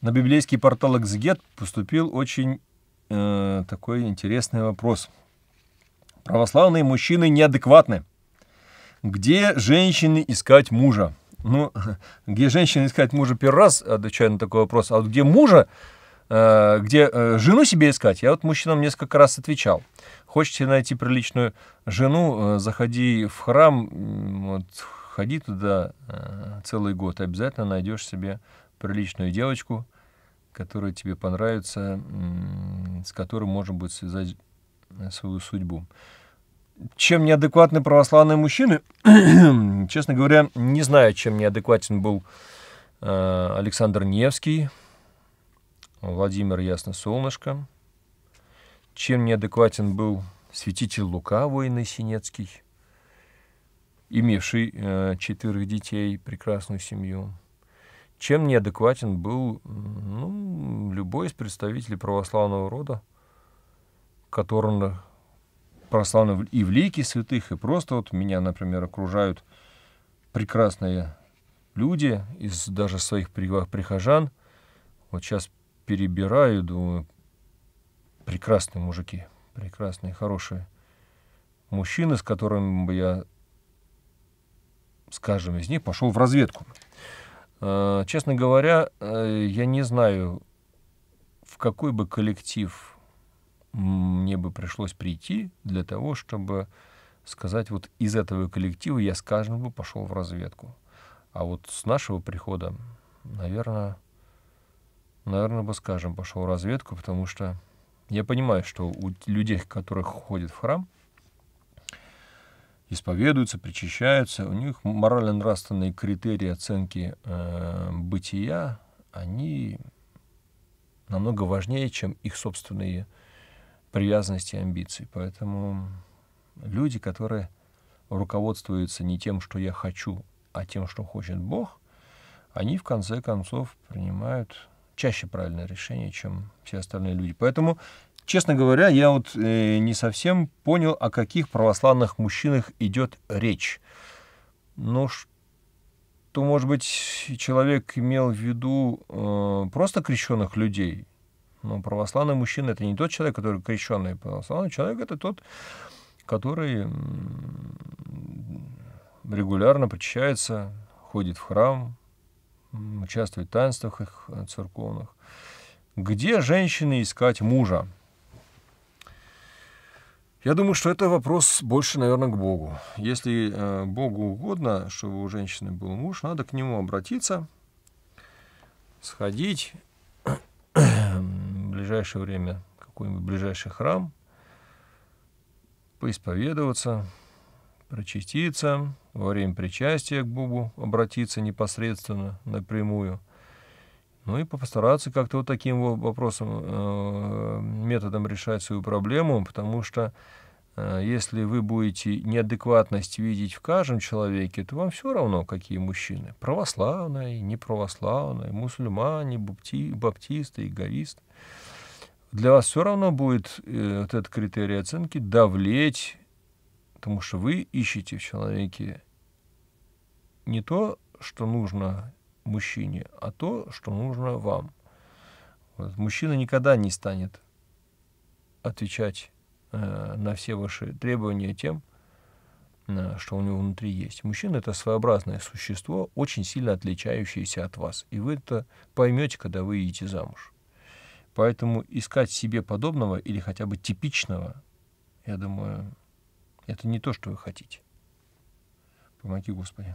На библейский портал «Экзегет» поступил очень э, такой интересный вопрос. Православные мужчины неадекватны. Где женщины искать мужа? Ну, где женщины искать мужа первый раз, отвечаю на такой вопрос, а вот где мужа, э, где э, жену себе искать? Я вот мужчинам несколько раз отвечал. Хочете найти приличную жену, э, заходи в храм, вот, ходи туда э, целый год, обязательно найдешь себе жену приличную девочку, которая тебе понравится, с которой можно будет связать э, свою судьбу. Чем неадекватны православные мужчины? Честно говоря, не знаю, чем неадекватен был э, Александр Невский, Владимир Ясно Солнышко, чем неадекватен был святитель Лука Воины Синецкий, имевший э, четырех детей, прекрасную семью чем неадекватен был ну, любой из представителей православного рода, которым прославлен и в лике святых, и просто вот меня, например, окружают прекрасные люди из даже своих прихожан. Вот сейчас перебираю, думаю, прекрасные мужики, прекрасные, хорошие мужчины, с которыми бы я, с каждым из них, пошел в разведку. Э, честно говоря, э, я не знаю, в какой бы коллектив мне бы пришлось прийти для того, чтобы сказать, вот из этого коллектива я с каждым бы пошел в разведку. А вот с нашего прихода, наверное, наверное, бы, скажем, пошел в разведку, потому что я понимаю, что у людей, которых ходит в храм – исповедуются, причащаются, у них морально-нравственные критерии оценки э, бытия, они намного важнее, чем их собственные привязанности и амбиции. Поэтому люди, которые руководствуются не тем, что я хочу, а тем, что хочет Бог, они в конце концов принимают чаще правильное решение, чем все остальные люди. Поэтому Честно говоря, я вот э, не совсем понял, о каких православных мужчинах идет речь. Ну, что, может быть, человек имел в виду э, просто крещенных людей? Но ну, православный мужчина — это не тот человек, который крещенный. Православный человек — это тот, который регулярно причащается, ходит в храм, участвует в таинствах их церковных. Где женщины искать мужа? Я думаю, что это вопрос больше, наверное, к Богу. Если э, Богу угодно, чтобы у женщины был муж, надо к нему обратиться, сходить в ближайшее время какой-нибудь ближайший храм, поисповедоваться, прочиститься, во время причастия к Богу обратиться непосредственно напрямую – ну и постараться как-то вот таким вот вопросом, э, методом решать свою проблему, потому что э, если вы будете неадекватность видеть в каждом человеке, то вам все равно, какие мужчины. Православные, неправославные, мусульмане, бапти, баптисты, эгоисты. Для вас все равно будет э, вот этот критерий оценки давлеть, потому что вы ищете в человеке не то, что нужно мужчине, а то, что нужно вам. Вот. Мужчина никогда не станет отвечать э, на все ваши требования тем, э, что у него внутри есть. Мужчина это своеобразное существо, очень сильно отличающееся от вас. И вы это поймете, когда вы идете замуж. Поэтому искать себе подобного или хотя бы типичного, я думаю, это не то, что вы хотите. Помоги, Господи.